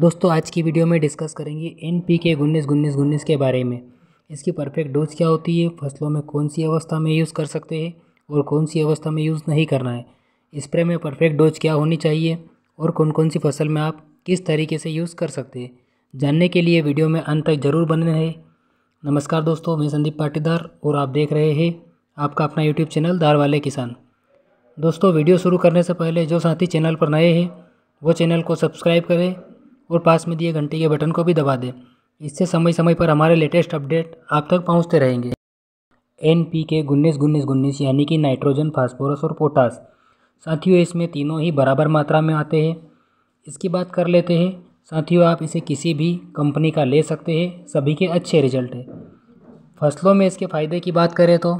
दोस्तों आज की वीडियो में डिस्कस करेंगे एन पी के गुन्नीस गुन्नीस गुन्नीस के बारे में इसकी परफेक्ट डोज क्या होती है फसलों में कौन सी अवस्था में यूज़ कर सकते हैं और कौन सी अवस्था में यूज़ नहीं करना है स्प्रे में परफेक्ट डोज क्या होनी चाहिए और कौन कौन सी फसल में आप किस तरीके से यूज़ कर सकते हैं जानने के लिए वीडियो में अंत तक जरूर बने रहे नमस्कार दोस्तों मैं संदीप पाटीदार और आप देख रहे हैं आपका अपना यूट्यूब चैनल दार वाले किसान दोस्तों वीडियो शुरू करने से पहले जो साथी चैनल पर नए हैं वो चैनल को सब्सक्राइब करें और पास में दिए घंटे के बटन को भी दबा दें इससे समय समय पर हमारे लेटेस्ट अपडेट आप तक पहुँचते रहेंगे एन पी के गुन्नीस गुन्नीस गुन्नीस यानी कि नाइट्रोजन फास्फोरस और पोटास साथियों इसमें तीनों ही बराबर मात्रा में आते हैं इसकी बात कर लेते हैं साथियों आप इसे किसी भी कंपनी का ले सकते हैं सभी के अच्छे रिजल्ट है फसलों में इसके फ़ायदे की बात करें तो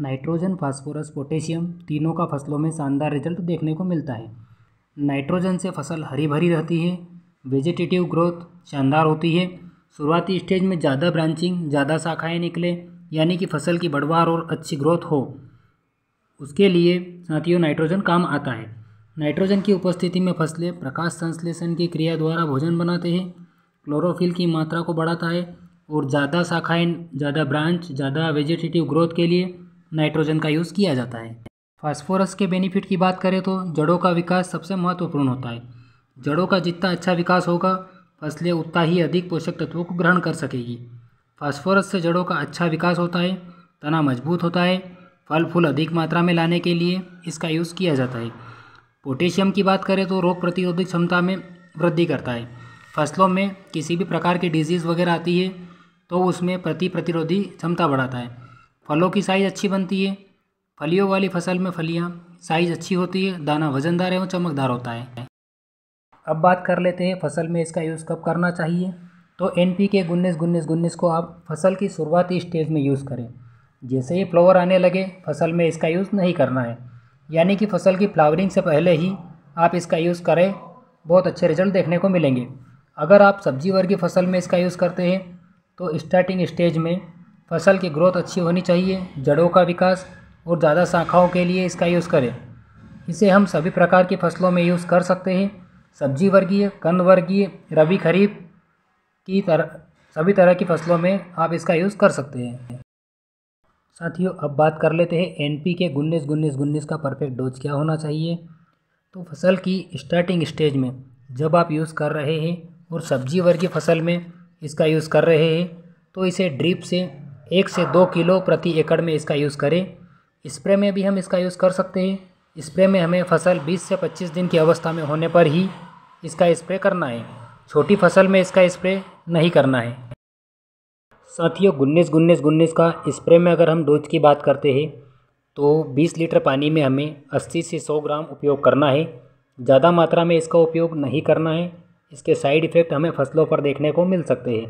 नाइट्रोजन फास्फोरस पोटेशियम तीनों का फसलों में शानदार रिजल्ट देखने को मिलता है नाइट्रोजन से फसल हरी भरी रहती है वेजिटेटिव ग्रोथ शानदार होती है शुरुआती स्टेज में ज़्यादा ब्रांचिंग ज़्यादा शाखाएं निकले यानी कि फसल की बढ़वार और अच्छी ग्रोथ हो उसके लिए साथियों नाइट्रोजन काम आता है नाइट्रोजन की उपस्थिति में फसलें प्रकाश संश्लेषण की क्रिया द्वारा भोजन बनाते हैं क्लोरोफिल की मात्रा को बढ़ाता है और ज़्यादा शाखाएं ज़्यादा ब्रांच ज़्यादा वेजिटेटिव ग्रोथ के लिए नाइट्रोजन का यूज़ किया जाता है फास्फोरस के बेनिफिट की बात करें तो जड़ों का विकास सबसे महत्वपूर्ण होता है जड़ों का जितना अच्छा विकास होगा फसलें उतना ही अधिक पोषक तत्वों को ग्रहण कर सकेगी फास्फोरस से जड़ों का अच्छा विकास होता है तना मजबूत होता है फल फूल अधिक मात्रा में लाने के लिए इसका यूज़ किया जाता है पोटेशियम की बात करें तो रोग प्रतिरोधक क्षमता में वृद्धि करता है फसलों में किसी भी प्रकार की डिजीज़ वगैरह आती है तो उसमें प्रति प्रतिरोधी क्षमता बढ़ाता है फलों की साइज़ अच्छी बनती है फलियों वाली फसल में फलियाँ साइज़ अच्छी होती है दाना वजनदार एवं चमकदार होता है अब बात कर लेते हैं फसल में इसका यूज़ कब करना चाहिए तो एन पी के गुन्नीस गुन्नीस गुन्नीस को आप फसल की शुरुआती स्टेज में यूज़ करें जैसे ही फ्लावर आने लगे फसल में इसका यूज़ नहीं करना है यानी कि फसल की फ्लावरिंग से पहले ही आप इसका यूज़ करें बहुत अच्छे रिजल्ट देखने को मिलेंगे अगर आप सब्जी वर्ग की फसल में इसका यूज़ करते हैं तो स्टार्टिंग स्टेज में फसल की ग्रोथ अच्छी होनी चाहिए जड़ों का विकास और ज़्यादा शाखाओं के लिए इसका यूज़ करें इसे हम सभी प्रकार की फसलों में यूज़ कर सकते हैं सब्जी वर्गीय कंद वर्गीय रबी खरीफ की तरह सभी तरह की फसलों में आप इसका यूज़ कर सकते हैं साथियों अब बात कर लेते हैं पी के गुन्नीस गुन्नीस गुन्नीस का परफेक्ट डोज क्या होना चाहिए तो फसल की स्टार्टिंग स्टेज में जब आप यूज़ कर रहे हैं और सब्जी वर्गीय फसल में इसका यूज़ कर रहे हैं तो इसे ड्रिप से एक से दो किलो प्रति एकड़ में इसका यूज़ करें स्प्रे में भी हम इसका यूज़ कर सकते हैं स्प्रे में हमें फसल 20 से 25 दिन की अवस्था में होने पर ही इसका स्प्रे करना है छोटी फसल में इसका स्प्रे नहीं करना है साथियों गुन्नीस गुन्नीस गुन्नीस का स्प्रे में अगर हम डोज की बात करते हैं तो 20 लीटर पानी में हमें 80 से 100 ग्राम उपयोग करना है ज़्यादा मात्रा में इसका उपयोग नहीं करना है इसके साइड इफ़ेक्ट हमें फसलों पर देखने को मिल सकते हैं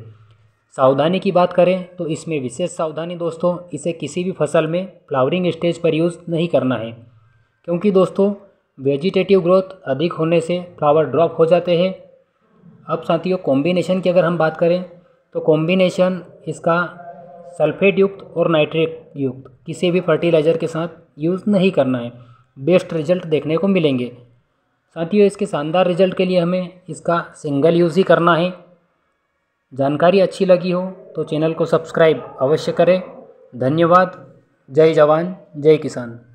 सावधानी की बात करें तो इसमें विशेष सावधानी दोस्तों इसे किसी भी फसल में फ्लावरिंग स्टेज पर यूज़ नहीं करना है क्योंकि दोस्तों वेजिटेटिव ग्रोथ अधिक होने से फ्लावर ड्रॉप हो जाते हैं अब साथियों कॉम्बिनेशन की अगर हम बात करें तो कॉम्बिनेशन इसका सल्फेट युक्त और नाइट्रेट युक्त किसी भी फर्टिलाइज़र के साथ यूज़ नहीं करना है बेस्ट रिजल्ट देखने को मिलेंगे साथियों इसके शानदार रिजल्ट के लिए हमें इसका सिंगल यूज़ ही करना है जानकारी अच्छी लगी हो तो चैनल को सब्सक्राइब अवश्य करें धन्यवाद जय जवान जय किसान